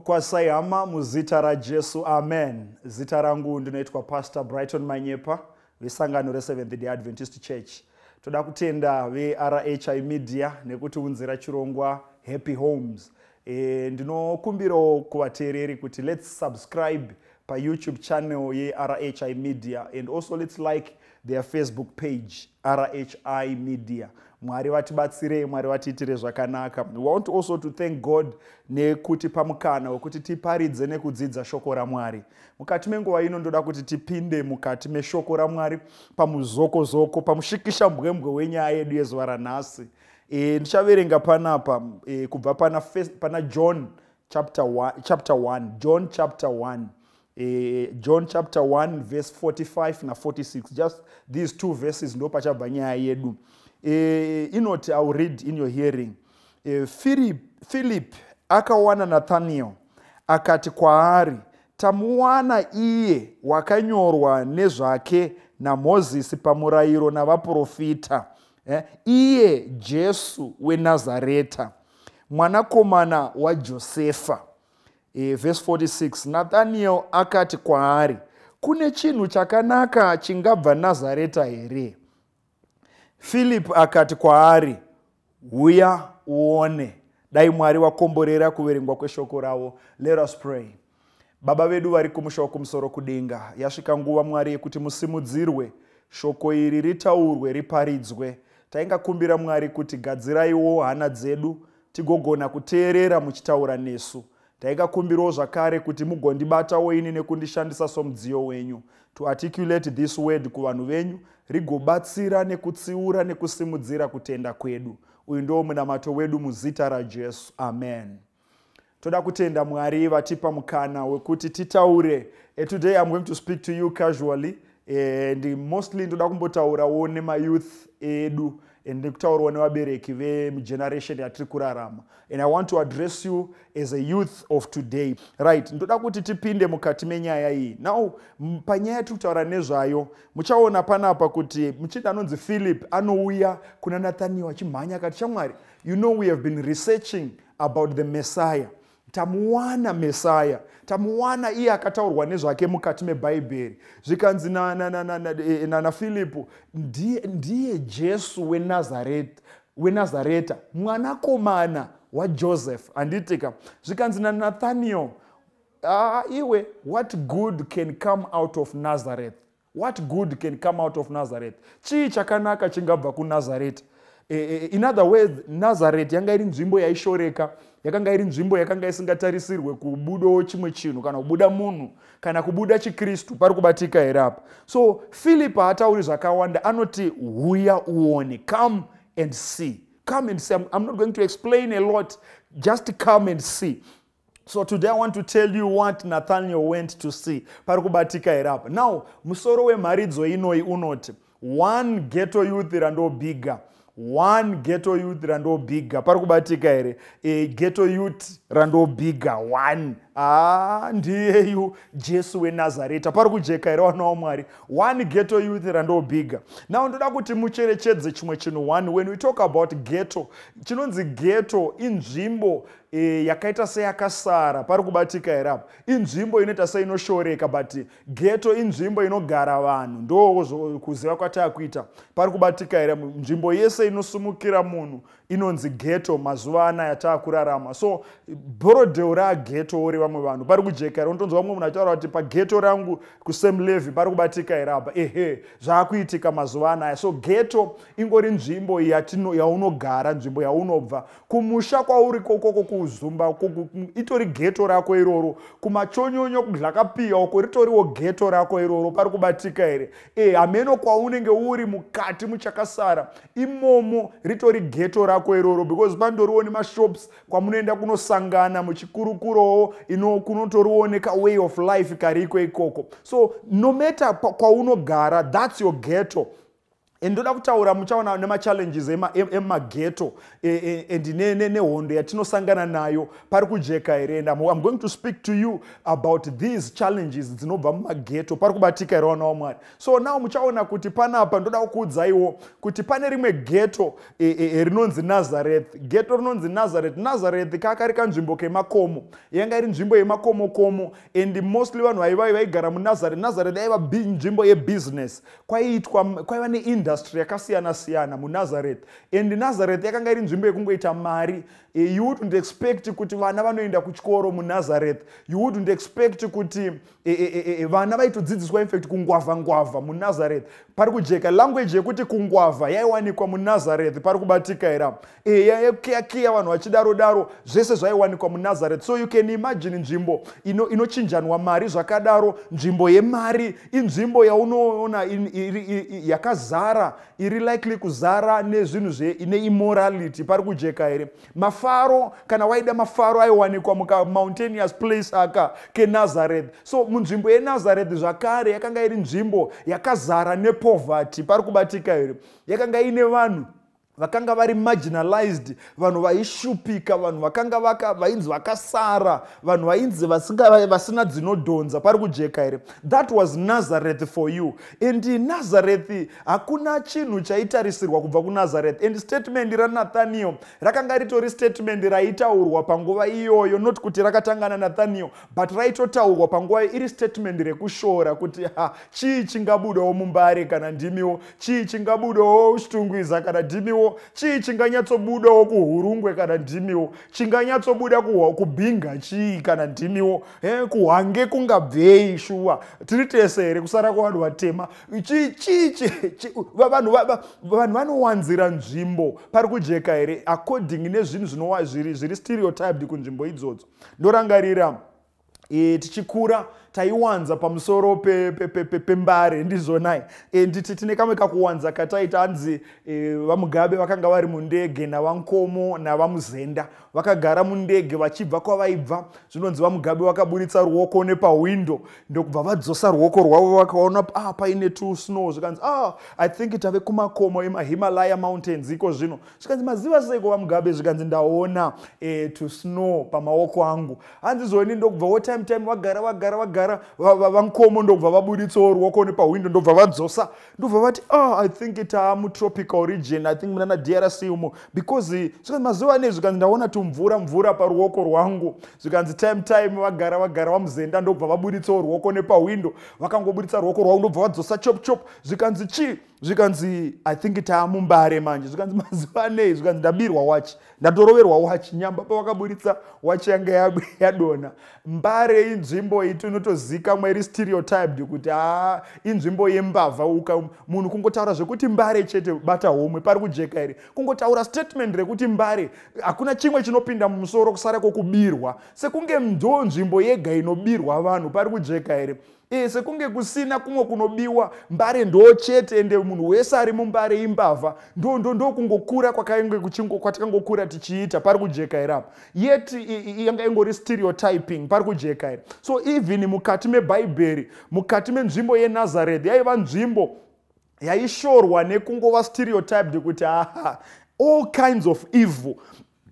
kukwasai hama muzita rajesu amen zita rangu ndinoitwa pastor brighton manyepa vesangano reseventh day adventist church toda kutenda verhi media nekutiunzira chirongwa happy homes e, ndinokumbirawo kuvateereri kuti lets subscribe payoutube channel yerhi media and also lets like their facebook page rhi media mwari vatibatsirei mwari vatiitire zvakanaka want also to thank god nekuti pamukana wekuti tiparidze nekudzidza shoko ramwari mukati menguva ino ndoda kuti tipinde mukati meshoko ramwari pamuzokozoko pamushikisha mbwembwe wenyaya yedu yezuva ranhasi e, ndichaverenga panapa e, kubva pana, pana john chapter 1 john chapter 1 Eh, john chapter 1 verse 45 na46 just these two verses ndo pachabva nyaya yedu inoti eh, iw read in your hearing eh, philip akawana nathaniel akati kwaari tamuwana iye wakanyorwa nezvake namozisi pamurayiro navaprofita iye jesu wenazareta mwanakomana wajosefa Eh, vhesi 46 nathaniel akati kwaari kune chinhu chakanaka chingabva nazareta here philipi akati kwaari huya uone dai mwari wakomborera kuverengwa kweshoko ravo letus pray baba vedu vari kumusha wokumusoro kudenga yasvika nguva mwari yekuti musimudzirwe shoko iri ritaurwe riparidzwe taingakumbira mwari kuti gadziraiwo hana dzedu tigogona kuteerera muchitaura nesu taikakumbirawo zvakare kuti mugondibatawo ini nekundishandisa somudziyo wenyu to articulate this word kuvanhu venyu rigobatsira nekutsiura nekusimudzira kutenda kwedu uyu ndowo munamato wedu muzita rajesu amen toda kutenda mwari vatipa mukana wekuti titaure eh, today iam going to speak to you casually and eh, mostly ndoda kumbotaurawo nemayouth edu eh, and ndikutaurwa nevabereki vegeneration yatiri kurarama and i want to address you as a youth of today right ndoda kuti tipinde mukati menyaya iyi now panyaya yatiri kutaura nezvayo muchaona panapa kuti muchinda anonzi philip anouya kuna nathaniel achimhanya akati shamwari you know we have been researching about the messiah tamuwana mesaya tamuwana iye akataurwa nezvake mukati mebhaibheri zvikanzi nanafiripu eh, ndiye, ndiye jesu wenazareta, wenazareta. mwanakomana wajoseph handitika zvikanzi nanathaniel ah, iwe what good can come out of nazareth what good can come out of nazareth chii chakanaka chingabva kunazareta e, eh, e, eh, in other words nazareth yanga iri nzvimbo yaishoreka yakanga iri nzvimbo yakanga isingatarisirwe kubudawo chimwe chinhu kana kubuda munhu kana kubuda chikristu pari kubatika here apa so philip haatauri zvakawanda anoti huya uone come and see come and see i'm not going to explain a lot just come and see so today i want to tell you what nathaniel went to see pari kubatika here apa now musoro wemharidzo inoi unoti one geto youth randobhiga one geto youth randobhiga pari kubatika here e, eh, geto youth randobhiga one handiyeyu jesu wenazareta pari kujeka here wana wamwari one ghetto youth randobhiga now ndoda kuti mucherechedze chimwe chinhu one when we talk about ghetto chinonzi ghetto inzvimbo E, yakaita seyakasara pari kubatika here apo inzvimbo inoita seinoshoreka but ghetto inzvimbo inogara vanhu ndokuziva kwatakuita pari kubatika here nzvimbo yese inosumukira munhu inonzi ghetto mazuva anaya taakurarama so borodheu raghetto oreva vamwe vanhu pari kujeka here unotonzwa mumwe munhu achitaura kuti pageto rangu kusam levi pari kubatika here apa ehe zvaakuitika mazuva anaya so geto ingori nzvimbo yaunogara nzvimbo yaunobva kumusha kwauri kokoko kuzumba itori geto rako iroro kumachonyonyo zvakapiya uko ritoriwo geto rako iroro pari kubatika here e hameno kwaunenge uri mukati muchakasara imomo ritori geto rako iroro because pandoriwo nemashops kwamunoenda kunosangana muchikurukurowo kunotorioneka way of life kariko ikoko so nomata kwaunogara thats your ghetto ndoda kutaura muchaona nemachallenges emageto e, e, and nehondo yatinosangana nayo pari kujeka here and im going to speak to you about these challenges dzinobva mumageto pari kubatika here wanawo mwari so now muchaona kuti panapa ndoda kukuudzaiwo kuti pane rimwe geto e, rinonzi nazareth geto rinonzi nazareth nazareth kakari kanzvimbo kemakomo yanga iri nzvimbo yemakomokomo and mostly vanhu vaivai vaigara munazareth nazareth aiva nzvimbo yebusiness kwaiitwa kwaiva ne maindastry yakasiyana-siyana munazareth and nazareth yakanga iri nzvimbo yekungoita mari Eh, you wouldn't expect kuti vana vanoenda kuchikoro munazareth you wouldn't expect kuti eh, eh, vana vaitodzidziswa infact kungwavha ngwavha munazareth pari kujeka language yekuti kungwavha yaiwanikwa munazareth pari kubatika hera eya yekiyakiya vanhu vachidaro daro zvese zvaiwanikwa munazareth so you can imagine nzvimbo inochinjanwa ino mari zvakadaro nzvimbo yemari inzvimbo yaunoona yakazara iri likely kuzara nezvinhu zvine immorality pari kujeka here mafaro kana waida mafaro aiwanikwa mukamountainous place aka kenazareth so munzvimbo yenazareth zvakare yakanga iri nzvimbo yakazara nepovhati pari kubatika here yakanga iine vanhu vakanga vari marginalized vanhu vaishupika vanhu vakanga vainzi vakasara vanhu vainzi vasina dzinodhonza pari kujeka here that was nazareth for you and nazarethi hakuna chinhu chaitarisirwa kubva kunazareth and statemendi ranathaniel rakanga ritori statemendi raitaurwa panguva iyoyo not kuti rakatanga nanathaniel but raitotaurwa panguva iri statemendi rekushora kuti ha chii chingabudawo mumbare kana ndimiwo chii chingabudawo chitungwiza kana ndimiwo chii chinganyatsobudawo kuhurungwe kana ndimiwo chinganyatsobuda kubhinga chii kana ndimiwo kuhange kungabvei shuwa tiri tese here kusara kwavanhu vatema vanhu vanowanzira nzvimbo pari kujeka here according nezvinhu zvinowa zviri stereotyped kunzvimbo idzodzo ndorangarira e, tichikura taiwanza pamusoro pembare ndizvonai e, nditi tine kamwe kakuwanza kataita anzi e, vamugabe vakanga vari mundege navankomo navamuzenda vakagara mundege vachibva kwavaibva zvinonzi vamugabe vakaburitsa ruoko nepahwindo ndokubva vadzosa ruoko rwavo vakaona a ah, paine two snow zvikanzi a ah, i think tave kumakomo emahimalaya mountains iko zvino zvikanzi maziva seiko vamugabe zvikanzi ndaona e, two snow pamaoko angu hanzi zvoni ndokubva wo time time vagara vagara vagara vakagara vankomo ndokubva vaburitsawo ruoko nepahwindo ndobva vadzosa ndobva vati oh, i think itamutropical ah, region i think munana drc umo because zvikanzi mazuva anei zvikanzi ndaona tumvura mvura paruoko rwangu zvikanzi time time vagara vagara vamuzenda ndobva vaburitsawo ruoko nepahwindo vakangoburitsa ruoko rwangu ndobva vadzosa chop chop zvikanzi chii zvikanzi i think taamumbare manje zvikanzi mazuva nei zvikanzi ndabirwa wachi ndatoroverwa wachi nyambaba vakaburitsa wachi yanga yadona mbare inzvimbo itinotozikamwa iri stereotyped kuti a inzvimbo yembavha uka munhu kungotaura zvekuti mbare chete bata homwe pari kujeka here kungotaura statement rekuti mbare hakuna chimwe chinopinda mumusoro kusara kwokubirwa sekunge ndo nzvimbo yega inobirwa vanhu pari kujeka here sekunge kusina kumwe kunobiwa mbare ndochete ende munhu wese ari mumbare imbavha ndokungokura kwatakangokura tichiita pari kujeka irapo yet yanga ingori stereotyping pari kujeka ira so even mukati mebhaibheri mukati menzvimbo yenazareth yaiva nzvimbo yaishorwa nekungova stereotyped kuti aha all kinds of evil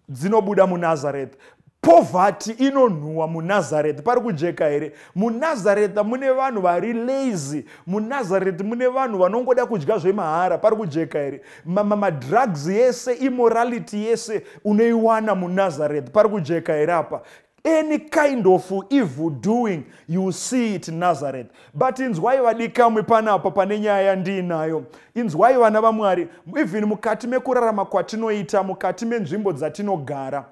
dzinobuda munazareth povhati inonhuhwa munazareth pari kujeka here munazaretha mune vanhu vari lazy munazareth mune vanhu vanongoda kudya zvemahara pari kujeka here madrugs yese immorality yese unoiwana munazareth pari kujeka here apa any kind of evil doing you see it nazareth but inzwai vadikamwe panapa pane nyaya yandiinayo inzwai vana vamwari even mukati mekurarama kwatinoita mukati menzvimbo dzatinogara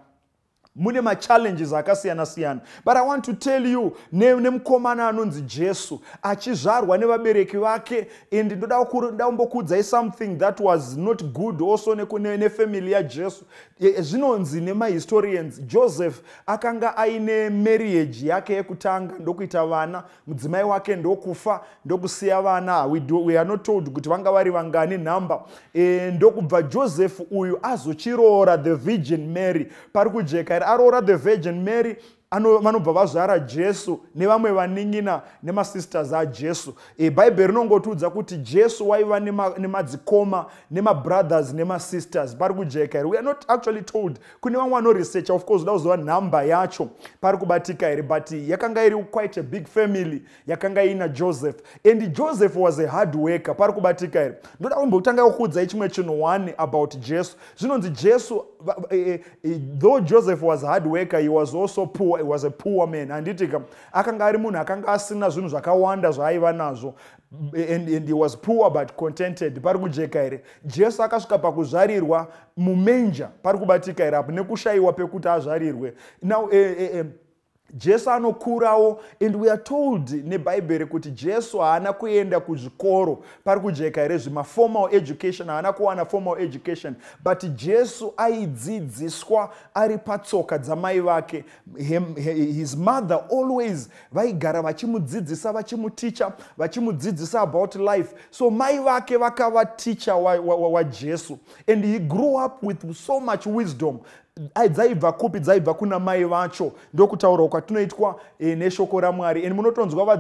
mune machallenges akasiyana-siyana but i want to tell you nemukomana ne anonzi jesu achizvarwa nevabereki vake and ndoda ndambokuudzai something that was not good also nefemily ne yajesu e, e, zvinonzi e, nemahistorians joseph akanga aine marriage yake yekutanga ndokuita vana mudzimai wake ndokufa ndokusiya vana we, do, we are not told kuti vanga vari vangani nhamba e, ndokubva joseph uyu azochiroora the virgin mary pari kujekaira arora the Virgin Mary vanobva vazvara jesu nevamwe vanin'ina nemasisters ajesu e, bhaibheri rinongotiudza kuti jesu waiva nemadzikoma nemabrothers nemasisters pari kujeka here weare not actually told kune vamwe vanoresearch of course uda kuziva nhamba yacho pari kubatika here but yakanga iri quite a big family yakanga iina joseph and joseph was ahard worker pari kubatika here ndoda kumbotanga kukuudzai chimwe chinhu one about jesu zvinonzi jesu e, e, e, though joseph was hard worker he was also poor poor, was a poor man handiti ka akanga ari munhu akanga asina zvinhu zvakawanda zvaaiva nazvo And, and he was poor but contented pari kujeka here jesu akasvika pakuzvarirwa mumenja pari kubatika here apo nekushayiwa pekuti azvarirwe now eh, eh, eh jesu anokurawo and weare told nebhaibheri kuti jesu haana kuenda kuzvikoro pari kujeka here zvimafomal education haana kuwana formal education but jesu aidzidziswa ari patsoka dzamai vake his mother always vaigara vachimudzidzisa vachimuticha vachimudzidzisa about life so mai vake vakava ticha wajesu wa, wa, wa and he grew up with so much wisdom dzaibva kupi dzaibva kuna mai vacho ndokutaurawo kwatinoitwa e, neshoko ramwari and munotonzwa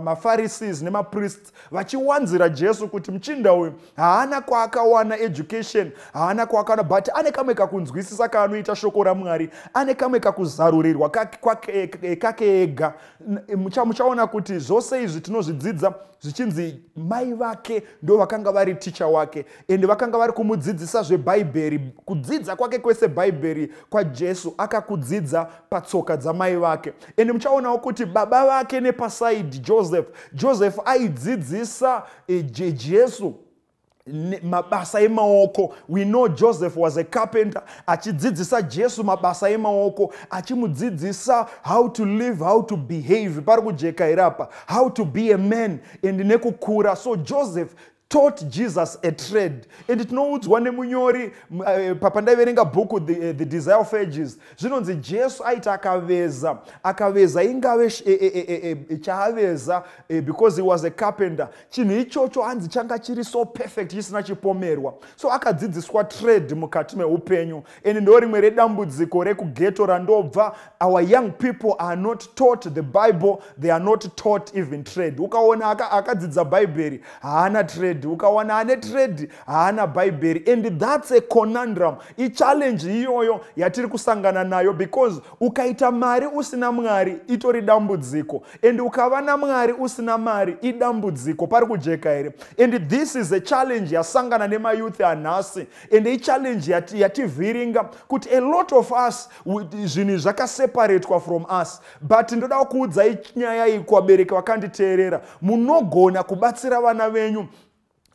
mafarisees nemapriests vachiwanzira jesu kuti muchinda uyu haana kwaakawana education haana kwaakawana but ane kamwe kakunzwisisa kaanoita shoko ramwari ane kamwe kakuzarurirwa kake ega eh, muchaona kuti zvose izvi tinozvidzidza zvichinzi mai vake ndo vakanga vari ticha wake and vakanga vari kumudzidzisa zvebhaibheri kudzidza kwake kwese bhaibheri bhaibheri kwajesu akakudzidza patsoka dzamai vake ende muchaonawo kuti baba vake nepasaidi joseph joseph aidzidzisa eh, jesu mabasa emaoko we know joseph was a carpenter achidzidzisa jesu mabasa emaoko achimudzidzisa how to live how to behave pari kujeka irapa how to be a man and nekukura so joseph taught jesus a trade and tinoudzwa nemunyori eh, papandaiverenga bhuku eh, the desire of ages zvinonzi jesu aiti akaveza akaveza ingave eh, chaaveza because he was a carpenter chinhu ichocho hanzi changa chiri so perfect chisina chipomerwa so akadzidziswa trade mukati meupenyu and ndo rimwe redambudziko rekugeto randobva our young people are not taught the bible they are not taught even trade ukaona akadzidza bhaibheri haana trade trade ukawana ane trade haana bhaibheri and thats a conundrum ichallenji iyoyo yatiri kusangana nayo because ukaita mari usina mwari itori dambudziko and ukava namwari usina mari idambudziko pari kujeka here and this is a challenge yasangana nemayouth anhasi and ichallenji yativhiringa yati kuti a lot of us zvinhu zvakaseparatwa from us but ndoda kuudzai nyaya iyi kuvabereki vakanditeerera munogona kubatsira vana venyu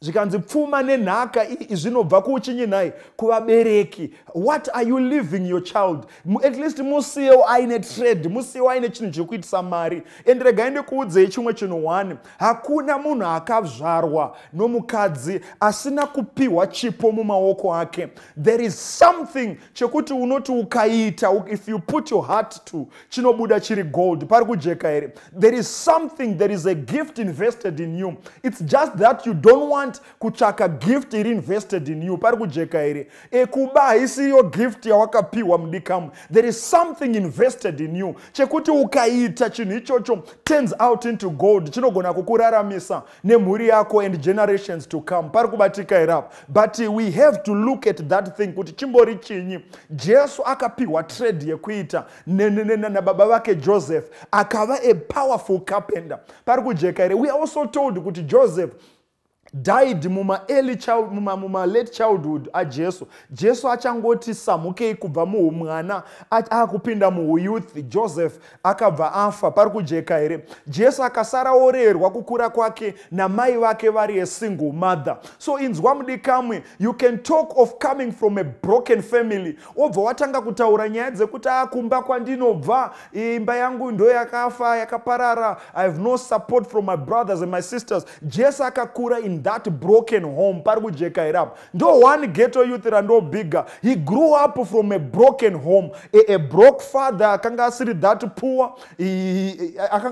zvikanzi pfuma nenhaka zvinobva kuuchinyi nhai kuvabereki what are you living your child at least musiyewo aine trade musiyewo aine chinhu chekuitisa mari ende regai ndikuudzei chimwe chinhu 1 hakuna munhu akazvarwa nomukadzi asina kupiwa chipo mumaoko ake there is something chekuti unoti ukaita if you put your heart to chinobuda chiri gold pari kujeka here there is something there is a gift invested in you it's just that you don't want grant kutsvaka gift iri invested in you pari kujeka here ekuba haisiyo gift yawakapiwa mudikamu there is something invested in you chekuti ukaita chinhu ichocho turns out into gold chinogona kukuraramisa nemhuri yako and generations to come pari kubatika herapo but we have to look at that thing kuti chimbori chinyi jesu akapiwa trade yekuita nababa vake joseph akava apowerful carpender pari kujeka here we are also told kuti joseph died mumaearly chilmulate muma, muma childhood ajesu jesu achangoti samukei kubva muhumwana aakupinda muuyouth joseph akabva afa pari kujeka here jesu akasaraorerwa kukura kwake namai vake vari esingle mother so inzwa mudikamwe you can talk of coming from a broken family obva watanga kutaura nyaya dzekuti akumba kwandinobva imba yangu ndo yakafa yakaparara i have no support from my brothers and my sisters jesu akakura in that broken home pari kujeka here apa ndo one ghetto youth rando biga he grew up from a broken home a, a broke father akanga asiri that poor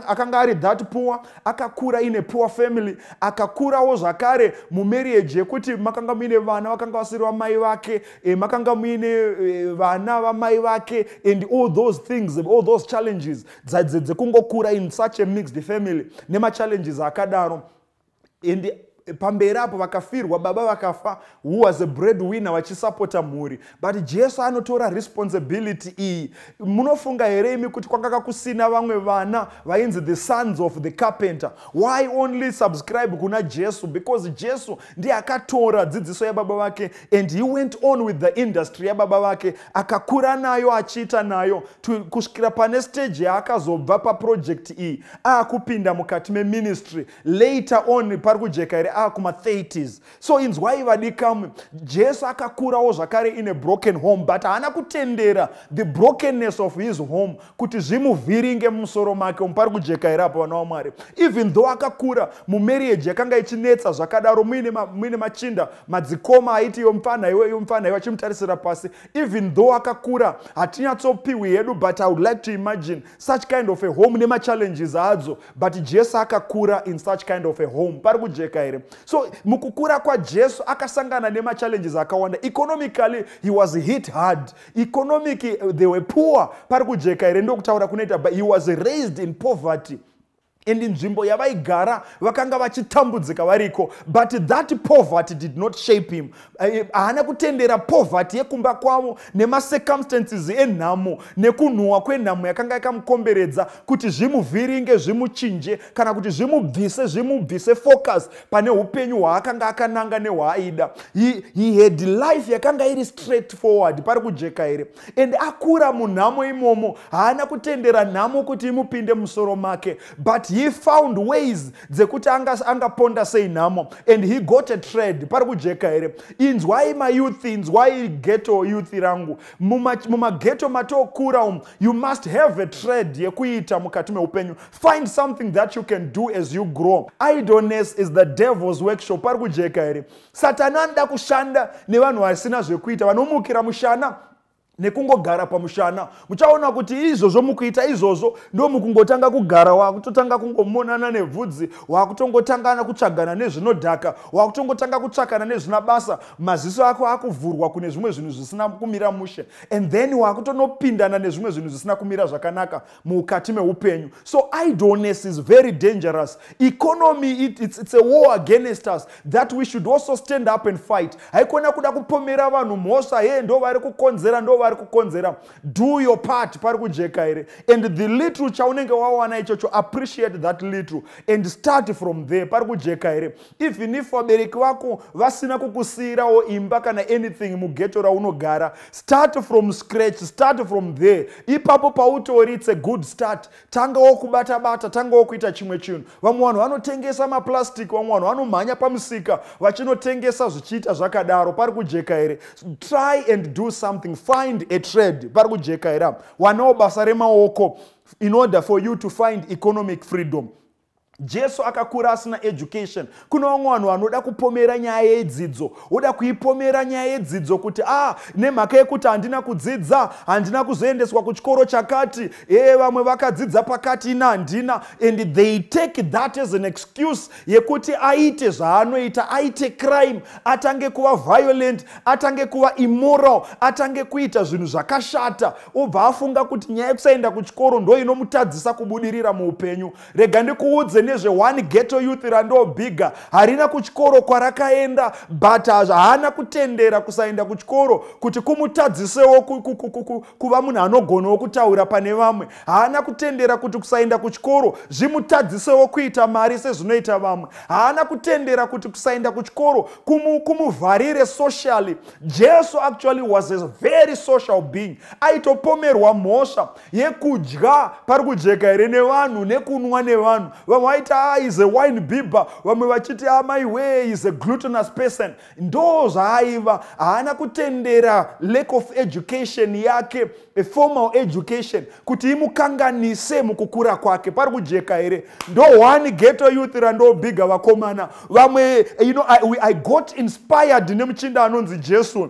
akanga ari that poor akakura in a poor family akakurawo zvakare mumeriyaji yekuti makanga muine vana vakanga vasiri vamai vake e, makanga muine e, vana vamai vake and all those things all those challenges dzadze dzekungokura in such a mixed family nemachallenges akadaro and pamberi apo vakafirwa baba vakafa who was a bread winner vachisapota mhuri but jesu anotora responsibility iyi munofunga here imi kuti kwakanga kusina vamwe vana vainzi the sons of the carpenter why only subscribe kuna jesu because jesu ndiye akatora dzidziso yababa vake and he went on with the industry yababa vake akakura nayo achiita nayo kusvikira pane stage yaakazobva paprojekt iyi aakupinda mukati meministry later on pari kujeka here akuma30s so inzwai vadikamwe jesu akakurawo zvakare ine broken home but haana kutendera the brokenness of his home kuti zvimuvhiringe mumusoro make umu pari kujeka here apa vana vamwari even though akakura mumeriyeji yakanga ichinetsa zvakadaro muine machinda madzikoma aiti yomupfanhaiwayomupfanhaiwa achimutarisira pasi even though akakura hatinyatsopiwi yedu but i would like to imagine such kind of a home nemachallenges adzo but jesu akakura in such kind of a home pari kujeka here so mukukura kwajesu akasangana nemachallenges akawanda economically he was hit hard economic they were poor pari kujeka here ndokutaura kunoita but he was raised in poverty ende nzvimbo yavaigara vakanga vachitambudzika variko but that poverty did not shape him eh, haana kutendera povhety yekumba kwavo nemacircumstances enhamo nekunhuhwa kwenhamo yakanga yakamukomberedza kuti zvimuvhiringe zvimuchinje kana kuti zvimubvise zvimubvise focus pane upenyu hwaakanga akananga nehwaaida he, he had life yakanga iri straight forward pari kujeka here and akura munhamo imomo haana kutendera nhamo kuti imupinde musoro make but he found ways dzekuti angaponda sei nhamo and he got a trade pari kujeka here inzwai mayouth inzwai geto youth rangu mumageto matokura umu you must have a trade yekuita mukati meupenyu find something that you can do as you grow idoness is the devil's workshop pari kujeka here satani anoda kushanda nevanhu vasina zvekuita vanomukira mushana nekungogara pamushana muchaona kuti izvozvo mukuita izvozvo ndomukungotanga kugara waakutotanga kungomonana nebvudzi waakutongotangana kutsvagana nezvinodhaka waakutongotanga kutsvakana nezvina basa maziso ako akuvhurwa kune zvimwe zvinhu zvisina kumira mushe and then waakutonopindana nezvimwe zvinhu zvisina kumira zvakanaka mukati meupenyu so idolness is very dangerous economy it, it's, its a war against us that we should also stand up and fight haikona kuda kupomera vanhu mhosva hee ndo vari kukonzera ndova pari kukonzera do your part pari kujeka here and the little chaunenge wawana ichocho appreciate that little and start from there pari kujeka here even if vabereki vako vasina kukusiyirawo imba kana anything mugeto raunogara start from scratch start from there ipapo pautori its a good start tangawo kubata bata tangawo kuita chimwe chinhu vamwe vanhu vanotengesa mapurastic vamwe vanhu vanomhanya pamusika vachinotengesa zvichiita zvakadaro pari kujeka here try and do something fine find a trade pari kujeka here wanawo basa remaoko in order for you to find economic freedom jesu akakura asina education kuna vamwe vanhu vanoda kupomera nyaya yedzidzo oda kuipomera nyaya yedzidzo kuti a ah, nemhaka yekuti handina kudzidza handina kuzoendeswa kuchikoro chakati e vamwe vakadzidza pakati ina handina and they take that as an excuse yekuti aite zvaanoita aite crime atange kuva violent atange kuva immoral atange kuita zvinhu zvakashata obva afunga kuti nyaya yekusaenda kuchikoro ndo inomutadzisa kubudirira muupenyu rega ndikuudze nezve1 geto youth randobhiga harina kuchikoro kwarakaenda but haana kutendera kusaenda kuchikoro kuti kumutadzisewo kuva munhu anogonawo kutaura pane vamwe haana kutendera kuti kusaenda kuchikoro zvimutadzisewo kuita mari sezvinoita vamwe haana kutendera kuti kusaenda kuchikoro kumuvharire socially jesu actually was a very social being aitopomerwa mhosva yekudya pari kujeka here nevanhu nekunwa nevanhu vamwe vaiti a is awine bibe vamwe vachiti amaiwee ah, is a glutinous person ndo zvaaiva haana kutendera lack of education yake formal education kuti imukanganise mukukura kwake pari kujeka here ndo one geto youth randobhiga vakomana vamwe you know, I, we, i got inspired nemuchinda anonzi jesu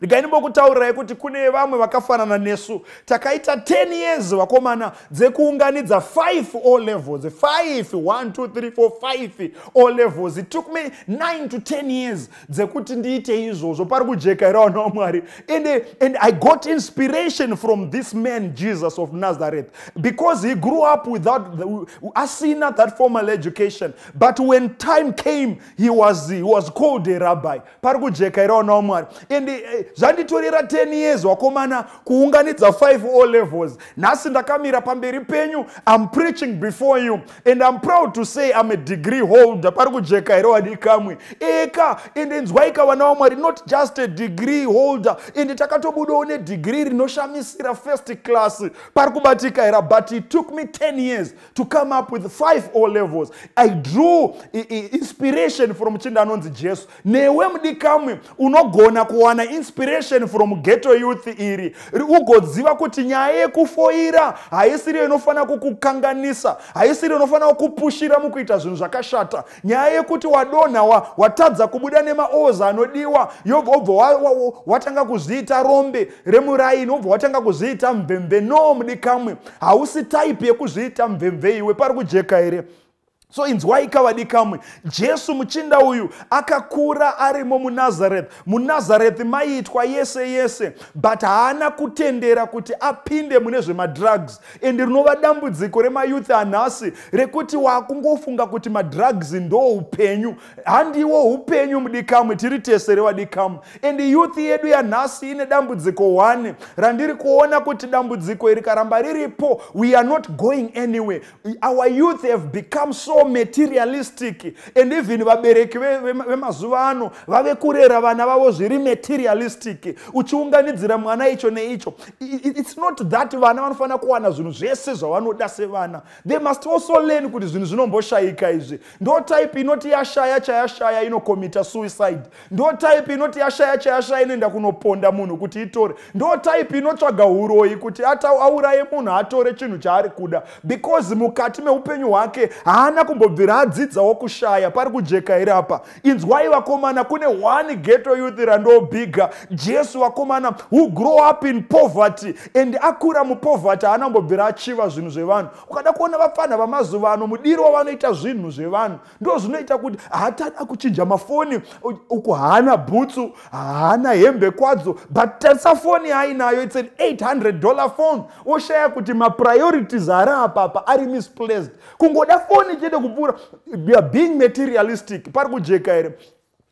regai ndimbokutaurirai kuti kune vamwe vakafanana nesu takaita 10 years vakomana dzekuunganidza 5 o levels 5 o levels it took me 9 to 10 years dzekuti ndiite izvozvo pari kujeka here vana vamwari and, and i got inspiration from this man jesus of nazareth because he grew up without asina that formal education but when time came he was, he was called a rabbi pari kujeka here vana vamwari and uh, zvanditorera 10 years vakomana kuunganidza 5 o levels nhasi ndakamira pamberi penyu am preaching before you and am proud to say am a degree holder pari kujeka here wadii kamwe eka ende nzwaika vana vamwari not just a degree holder ende takatobudawo nedigiri rinoshamisira first class pari kubatika hera but it took me 10 years to come up with 5 o levels i drew inspiration from chinda anonzi jesu newe mudikamwe unogona kuwana inspiration inspiration from geto youth iri ugoziva kuti nyaya yekufoira haisiri inofanira kukukanganisa haisiri inofanira kukupushira mukuita zvinhu zvakashata nyaya yekuti wadonha wa, watadza kubuda nemaoza anodiwa obva wa, wa, wa, watanga kuzviita rombe remuraini obva watanga kuzviita mvemve no mudikamwe hausi taipi yekuzviita mvemve iwe pari kujeka here so inzwai kavadi kamwe jesu muchinda uyu akakura arimo munazareth munazarethi maiitwa yese yese but haana kutendera kuti apinde mune zvemadrugs ende rinova dambudziko remayuth anhasi rekuti waakungofunga kuti madrugs ndoo upenyu handiwo upenyu mudi kamwe tiri tese revadi kamwe ende youth yedu yanhasi ine dambudziko 1 randiri kuona kuti dambudziko rikaramba riripo we are not going anywhere our youth have become so materialistic and even vabereki vemazuva ano vave kurera vana vavo zviri materialistic uchiunganidzira mwana icho neicho its not that vana vanofanira kuwana zvinhu zvese zvavanoda sevana they must also learn kuti zvinhu zvinomboshayika izvi ndo type inoti yashaya chayashaya inokomita suicide ndo type inoti yashaya chayashaya inoenda kunoponda munhu kuti itore ndo type inotsvaga uroyi kuti auraye munhu atore chinhu chaari kuda because mukati meupenyu hwake haana kumbobvira adzidzawo kushaya pari kujeka irapa inzwai vakomana kune one geto youth randobhiga jesu vakomana who grow up in poverty and akura mupovhati haana mbobvira achiva zvinhu zvevanhu ukada kuona vapfanha vamazuva ano mudiri wavanoita zvinhu zvevanhu ndo zvinoita kuti haatada kuchinja mafoni uku haana bhutsu haana hembe kwadzo but tarisa foni yaainayo its an 800 dollar phone oshaya kuti mapriorities ari apapa ari misplaced kungoda foni chete ndaende kumvura weare being materialistic pari kujeka here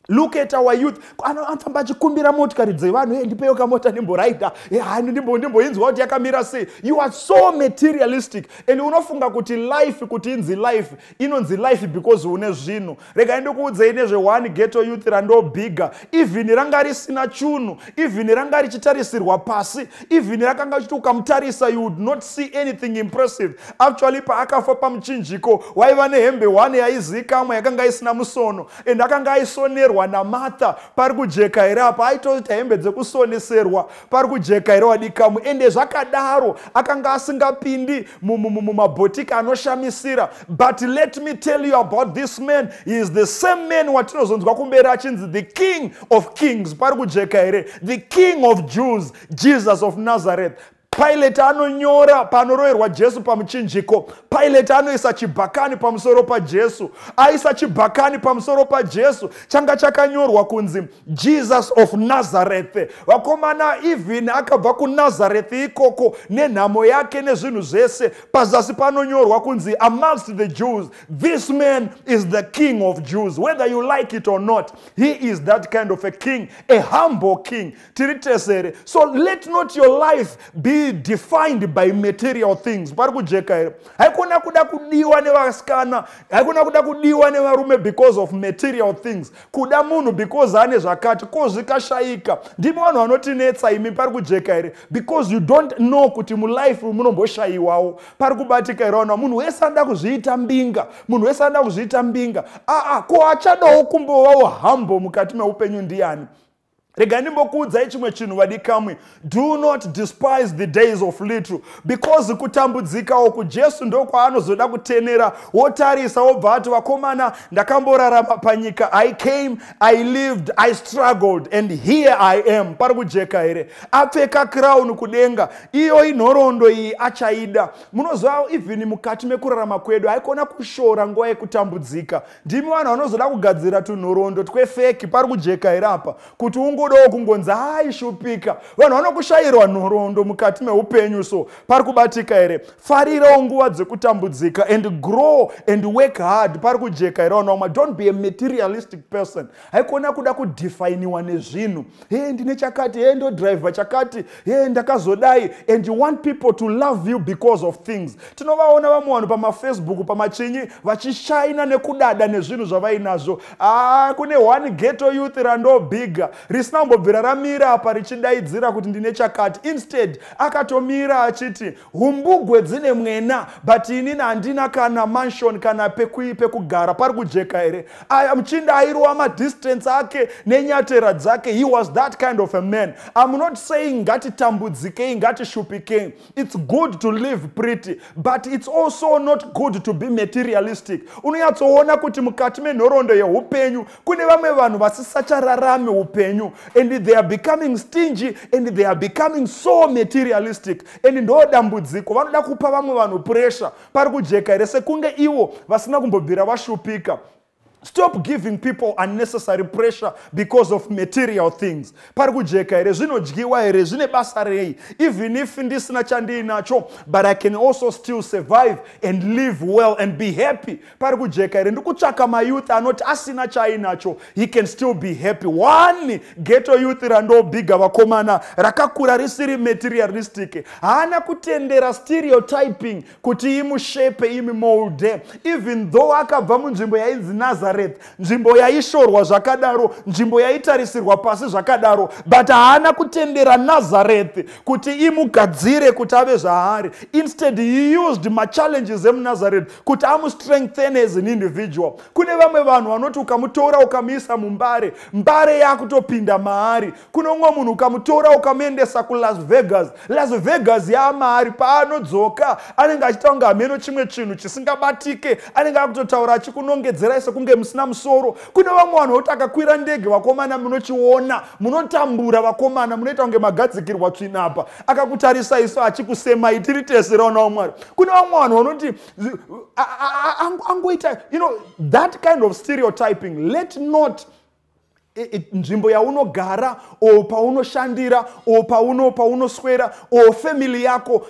look at our youth anofamba achikumbira motikari dzevanhu e ndipeyo kamota ndimboraidha hani ndimboinzwa kuti yakamira sei you are so materialistic and unofunga kuti life kuti inzi life inonzi life because une zvinhu rega indikuudzei nezveone geto youth randobhiga even ranga risina chunhu even ranga richitarisirwa pasi even rakanga uchiti ukamutarisa you would not see anything impressive actually paakafa pamuchinjiko waiva nehembe 1 yaizikamwa yakanga isina musono and akanga aisonerwa kujekerwa namatha pari kujeka here apa aitoita hembe dzekusoneserwa pari kujeka here wadikamwe ende zvakadaro akanga asingapindi mumabhotika anoshamisira but let me tell you about this man he is the same man watinozonzwa kumberi achinzi the king of kings pari kujeka here the king of jews jesus of nazareth pailati anonyora panoroverwa jesu pamuchinjiko pailati anoisa chibhakani pamusoro pajesu aisa chibhakani pamusoro pajesu changa chakanyorwa kunzi jesus of nazareth vakomana even akabva kunazareth ikoko nenhamo yake nezvinhu zvese pazasi panonyorwa kunzi amongst the jews this man is the king of jews whether you like it or not he is that kind of a king a humble king tiri tesere so let not your life be defined by material things pari kujeka here haikona kuda kudiwa nevasikana haikona kuda kudiwa nevarume because of material things kuda munhu because ane zvakati ko zvikashayika ndimi vanhu vanotinetsa imi pari kujeka here because you don't know kuti mulife munomboshayiwawo pari kubatika here vanhu munhu wese anoda kuzviita mbinga munhu wese anoda kuzviita mbinga aa ah, ah, ko achadawo kumbovawo hambo mukati meupenyu ndiani rega ndimbokuudzai chimwe chinhu vadikamwi do not despise the days of little because kutambudzika uku jesu ndokwaanozoda kutenera wotarisa wobva ati vakomana ndakamborarama panyika i came i lived i struggled and here i am pari kujeka here apfeka krauni kudenga iyo inhoroondo iyi achaida munoziva even mukati mekurarama kwedu aikona kushora nguva yekutambudzika ndimi vanhu vanozoda kugadzira tunhoroondo twefeki pari kujeka here apa kuti ungo kubuda wo kungonzi hai shupika vanhu vanokushayirwa nhoroondo mukati meupenyu so pari kubatika here farirawo nguva dzekutambudzika and grow and work hard pari kujeka here vanhu vamwe don't be a materialistic person haikuona kuda kudifainiwa nezvinhu he ndine chakati he ndodraivha chakati he ndakazodai and you want people to love you because of things tinovaona vamwe vanhu pamafacebook pamachinyi vachishaina nekudada nezvinhu zvavainazvo a ah, kune one geto youth randobhiga risina kumbobvira ramira apa richidaidzira kuti ndine chakati instead akatomira achiti humbugwe dzine mwena but inini handina kana mansion kana pekugara pari kujeka here muchinda airowa madistance ake nenyatera dzake he was that kind of a man am not saying ngatitambudzikei ngatishupikei its good to live pretty but its also not good to be materialistic unonyatsoona kuti mukati menhoroondo yeupenyu kune vamwe vanhu vasisachararame upenyu and they are becoming stingy and they are becoming so materialistic and ndo dambudziko vanoda kupa vamwe vanhu puresha pari kujeka here sekunge ivo vasina kumbobvira vashupika stop giving people unnecessary pressure because of material things pari kujeka here zvinodyiwa here zvine basa rei even if ndisina chandiinacho but i can also still survive and live well and be happy pari kujeka here ndikutsvaka mayouth anoti asina chainacho he can still be happy one geto youth randobhiga vakomana rakakura risiri materialistic haana kutendera stereotyping kuti imushepe imimolde even though akabva munzvimbo yainzi nazar nazareth nzvimbo yaishorwa zvakadaro nzvimbo yaitarisirwa pasi zvakadaro but haana kutendera nazareth kuti imugadzire kuti ave zvaari instead he used machallenges emunazareth kuti amustrengthen as an individual kune vamwe vanhu vanoti ukamutora ukamuisa mumbare mbare yaakutopinda maari kune umwe munhu ukamutora ukamuendesa kulas vegas las vegas yaamaari paanodzoka anenge achitaunga hameno chimwe chinhu chisingabatike anenge akutotaura achikunongedzerai sekunge musina musoro kune vamwe vanhu vekuti akakwira ndege vakomana munochiona munotambura vakomana munoita kunge magadzikirwa tsvinapa akakutarisa isu achikusemai tiri teserawonawo mwari kune vamwe vanhu vanoti angoita you know that kind of stereotyping let not nzvimbo yaunogara o paunoshandira o paunoswera o femili yako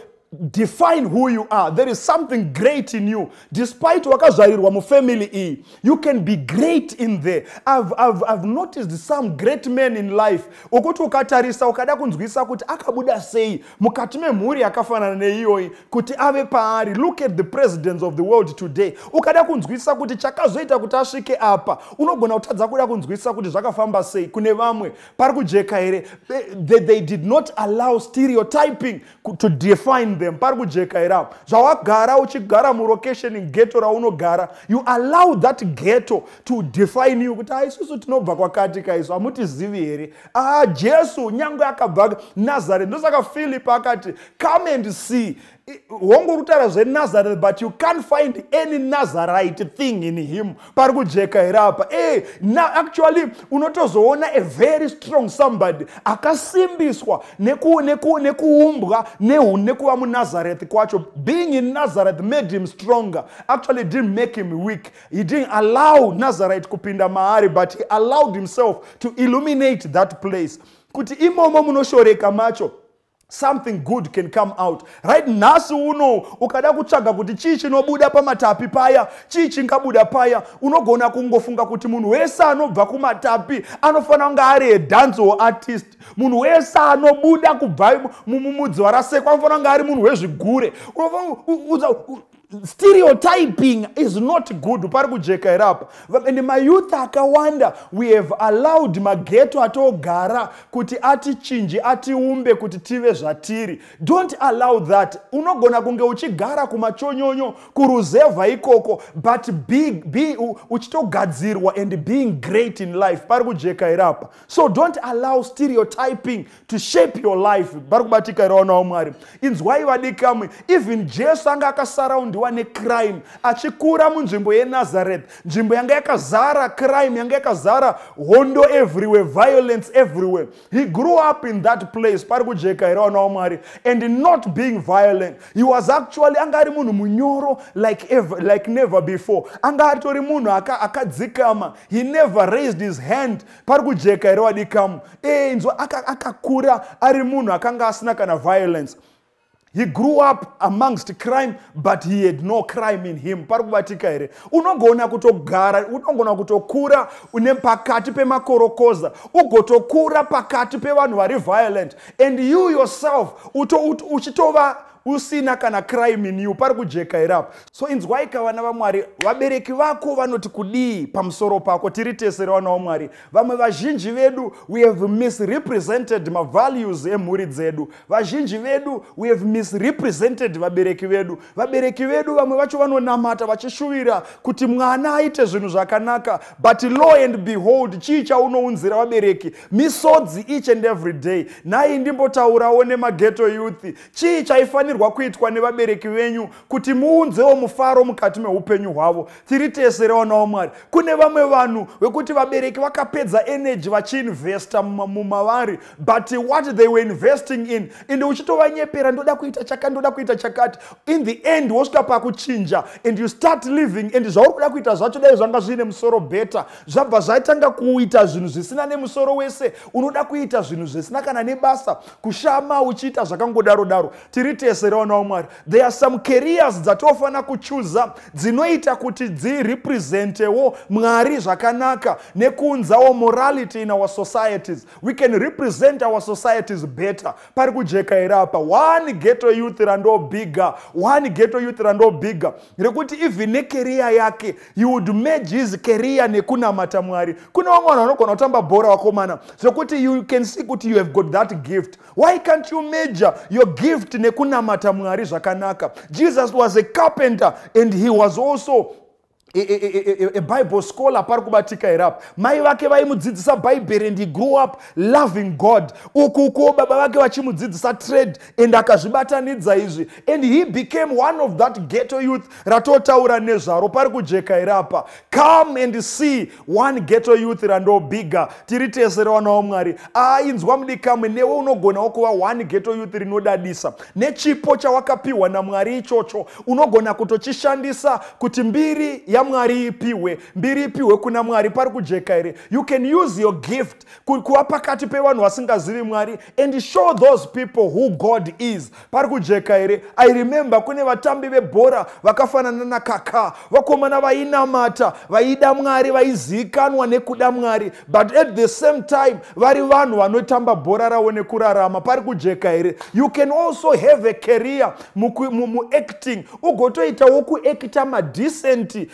define who you are there is something great in you despite wakazvarirwa mufamily iyi you can be great in there i've, I've, I've noticed some great men in life ukuti ukatarisa ukada kunzwisisa kuti akabuda sei mukati memhuri yakafanana neiyoyi kuti ave paari look at the presidents of the world today ukada kunzwisisa kuti chakazoita kuti asvike apa unogona kutadza kuda kunzwisisa kuti zvakafamba sei kune vamwe pari kujeka here they, they did not allow stereotyping to define them them pari kujekaira zvawagara uchigara murocationi geto raunogara you allow that geto to define you kuti aisusu ah, tinobva kwakati kaisu hamutizivi here a ah, jesu nyange akabva nazareti ndosaka philipi akati come and see hongo rutaura zvenazareth but you can't find any nazarite thing in him pari kujeka here apa e actually unotozoona avery strong somebody akasimbiswa nekuumbwa nekuva munazareth kwacho being in nazareth made him stronger actually didn't make him weak he didn't allow nazarite kupinda maari but he allowed himself to illuminate that place kuti imomo munoshoreka macho something good can come out right nhasi uno ukada kutsvaga kuti chii chinobuda pamatapi paya chii chingabuda paya unogona kungofunga kuti munhu wese anobva kumatapi anofanira kunge ari edhanzo artist munhu wese anobuda kubva mudziva rasekwa anofanira kunge ari munhu wezvigure stereotyping is not good pari kujeka here apa and mayouth akawanda we have allowed mageto atogara kuti atichinje atiumbe kuti tive zvatiri don't allow that unogona kunge uchigara kumachonyonyo kuruzevha ikoko but uchitogadzirwa and being great in life pari kujeka here apa so don't allow stereotyping to shape your life pari kubatika here wanawo mwari inzwai vadikamwe even jesu anga akasaraundiwa zvinodyiwa necrime achikura munzvimbo yenazareth nzvimbo yanga yakazara crime yanga yakazara hondo everywhere violence everywhere he grew up in that place pari kujeka herawana wamwari and not being violent he was actually anga ari munhu munyoro like, ever, like never before anga aritori munhu akadzikama he never raised his hand pari kujeka here wadikamo e nzwa akakura ari munhu akanga asina kana violence he grew up amongst crime but he had no crime in him pari kubatika here unogona kutogara unogona kutokura nepakati pemakorokoza ugotokura pakati pevanhu vari violent and you yourself uchitova uto, usina kana crime new pari kujeka irapa so inzwaika vana vamwari vabereki vako vanoti kudii pamusoro pako tiri tese revana vamwari vamwe vazhinji vedu we have misrepresented mavalues emhuri dzedu vazhinji vedu we have misrepresented vabereki vedu vabereki vedu vamwe vacho vanonamata vachishuvira kuti mwana aite zvinhu zvakanaka but law and behold chii chaunounzira vabereki misodzi each and every day nhai ndimbotaurawo nemageto youth chii chaifanira munofanirwa kuitwa nevabereki venyu kuti muunzewo mufaro mukati meupenyu hwavo tiri tese rewanawo mwari kune vamwe vanhu vekuti vabereki vakapedza energy vachiinvesta mumavari but what they were investing in ende uchitovanyepera ndoda kuita chakati ndoda kuita chakati in the end wosvika pakuchinja and you start living and zvauri kuda kuita zvacho dai zvanga zviine musoro bheta zvabva zvaitanga kuita zvinhu zvisina nemusoro wese unoda kuita zvinhu zvisina kana nebasa kushama uchiita zvakangodaro daro tiri tese kupedzisira wana wamwari there are some careers dzatofanira kuchuza dzinoita kuti dzirepresentewo mwari zvakanaka nekunzawo morality in our societies we can represent our societies better pari kujeka here apa one geto youth randobiga one geto youth randobiga rekuti even nekeriya yake you would maje his keriya nekunamata mwari kuna vamwe vanhu vanogona kutamba bhora vakomana zvekuti you can see kuti you have got that gift why can't you maje your gift nekunamata kunamata mwari zvakanaka jesus was a carpenter and he was also ebhaibhle e, e, e, schola pari kubatika here apa mai vake vaimudzidzisa bhaibheri and grow up loving god ukukuwo baba vake vachimudzidzisa trade and akazvibatanidza izvi and he became one of that ghetto youth ratotaura nezvaro pari kujeka here apa come and see one ghetto youth randobhiga tiri teserewana wamwari ainzwa mudikamwe newe unogonawo kuva one ghetto youth rinodadisa nechipo chawakapiwa namwari ichocho unogona kutochishandisa kuti mbiri ya yamwari ipiwe mbiri ipiwe kuna mwari pari kujeka here you can use your gift kuva pakati pevanhu vasingazivi mwari and show those people who god is pari kujeka here i remembe kune vatambi vebhora vakafanana nakaka vakomana vainamata vaida mwari vaizivikanwa nekuda mwari but at the same time vari vanhu vanotamba bhora ravo nekurarama pari kujeka here you can also have a career muacting ugotoitawo kuacta madecenti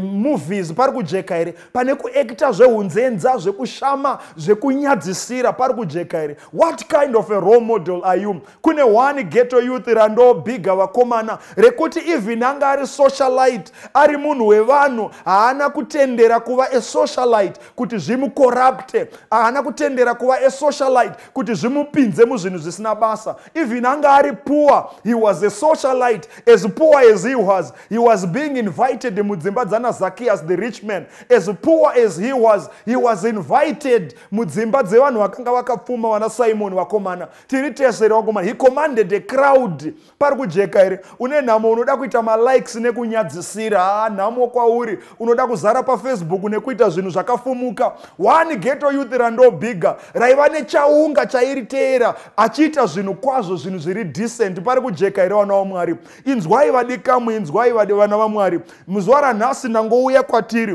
movies pari kujeka here pane kuekta zvehunzenza zvekushama zvekunyadzisira pari kujeka here what kind of a role model are you kune one geto youth randobhiga vakomana rekuti even anga ari socialite ari munhu wevanhu haana kutendera kuva esocialite kuti zvimukorapte haana kutendera kuva esocialite kuti zvimupinze muzvinhu zvisina basa even anga ari poor he was asocialite as poor as he was he was being invited invited mudzimba dzana zakias the rich man as poor as he was he was invited mudzimba dzevanhu vakanga vakapfuma vana simoni vakomana tiri teesere vakomana he commanded a crowd pari kujeka here une nhamo unoda kuita malikes nekunyadzisira ha nhamo kwauri unoda kuzara pafacebook nekuita zvinhu zvakafumuka one geto youth randobhiga raiva nechaunga chairi teera achiita zvinhu kwazvo zvinhu zviri decent pari kujeka here vana vamwari inzwai vadikamwe inzwai vana vamwari muzuva ranhasi ndangouya kwatiri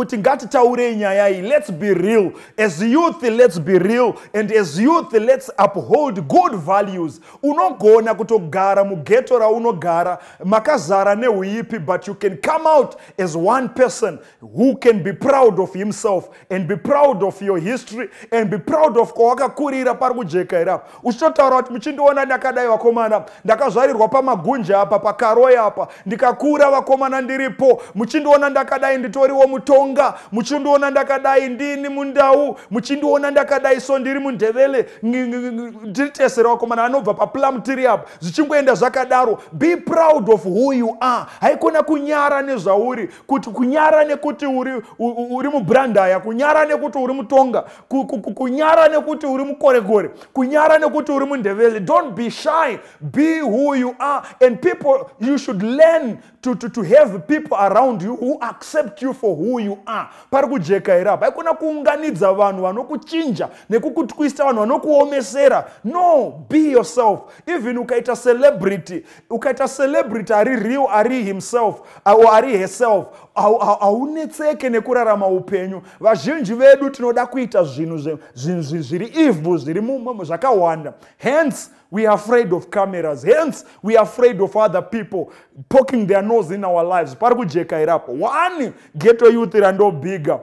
kuti ngatitaurei nyaya iyi lets be real as youth lets be real and as youth lets uphold good values unogona kutogara mugeto raunogara makazara neuipi but you can come out as one person who can be proud of himself and be proud of your history and be proud of kwawakakurira pari kujeka irapa uchitotaura kuti muchindiona ndakadai vakomana ndakazvarirwa pamagunja apa pakaroi apa ndikakura vakomana ndiripo muchindiona ndakadai nditoriwo mutongi kutonga muchindiona ndakadai ndini mundau muchindiona ndakadai so ndiri mundevele ndiri tese rakomana anobva paplamtriap zvichingoenda zvakadaro be proud of who you are haikona kunyara nezvauri kuti kunyara nekuti uri, uri mubrandaya kunyara nekuti uri mutonga kunyara nekuti uri mukoregore kunyara nekuti uri mundevele don't be shy be who you are and people you should learn to, to, to have people around you who accept you for who you a pari kujeka here apa haikona kuunganidza vanhu vanokuchinja nekukutwisa vanhu vanokuomesera no be yourself even ukaita celebrity ukaita celebrity ari real ari himself ari herself haunetseke nekurarama upenyu vazhinji vedu tinoda kuita zvinhu zviri ivhu zviri zvakawanda hence we are afraid of cameras hence we are afraid of other people poking their nose in our lives pari kujeka irapo one geto youth randobiga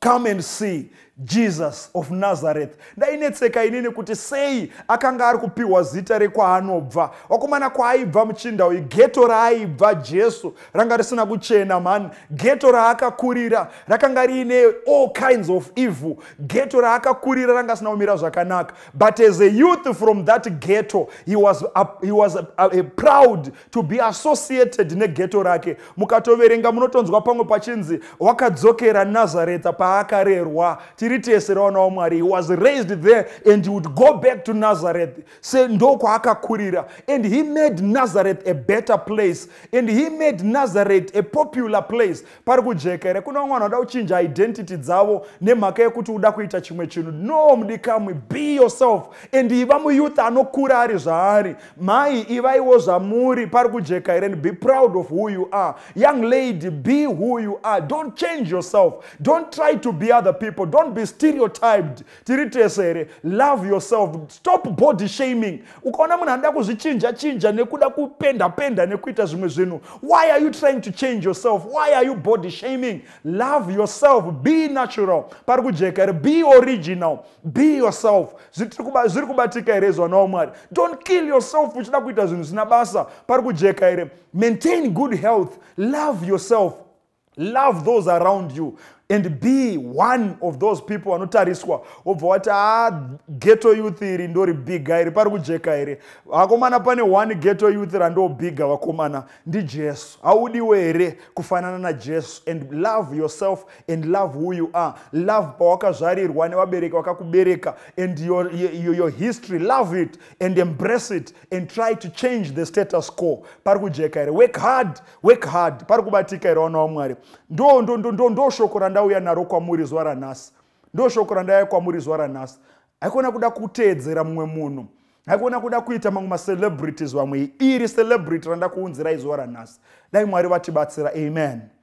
come and see jesus of nazareth ndainetseka inini kuti sei akanga ari kupiwa zita rekwaanobva wakomana kwaaibva muchindau i geto raaibva jesu ranga risina kuchena mani geto raakakurira rakanga riine all kinds of evil geto raakakurira ranga asina kumira zvakanaka but as a youth from that geto he was, a, he was a, a, a proud to be associated negeto rake mukatoverenga munotonzwa pamwe pachinzi wakadzokera nazareta paakarerwa tiri tese raonawo mwari he was raised there and he would go back to nazareth se ndokwaakakurira and he made nazareth a better place and he made nazareth a popular place pari kujeka here kuna vamwana vada kuchinja identity dzavo nemhaka yekuti uda kuita chimwe chinhu no mudikamwe be yourself and iva muyouth anokura ari zvaari mhai ivaiwo zvamuri pari kujeka here and be proud of who you are young lady be who you are don't change yourself don't try to be other people don't be stereotyped tiri tese here love yourself stop body shaming ukaona munhu anoda kuzvichinja chinja nekuda kupenda penda nekuita zvimwe zvinhu why are you trying to change yourself why are you body shaming love yourself be natural pari kujeka here be original be yourself zviri kubatika here zvana wamwari don't kill yourself uchida kuita zvinhu zvisina basa pari kujeka here maintain good health love yourself love those around you and be one of those people vanotariswa wobva wati ha ah, geto youth iri ndoribhiga iri pari kujeka here vakomana pane one geto youth randobhiga vakomana ndijesu haudiwe here kufanana najesu and love yourself and love who you are love pawakazvarirwa nevabereki vakakubereka and your, your, your history love it and embrace it and try to change the status quo pari kujeka here work hard work hard pari kubatika here vana vamwari ndondoshoko ndo, ndo, ndo, ndo, randauya naro kwamuri zuva ranhasi ndo shoko randaya kwamuri zuva ranhasi haikuona kuda kuteedzera mumwe munhu haikuona kuda kuita mamwe macelebrities vamwei iri celebrity randakuunzirai zuva ranhasi dai mwari vatibatsira amen, Amen.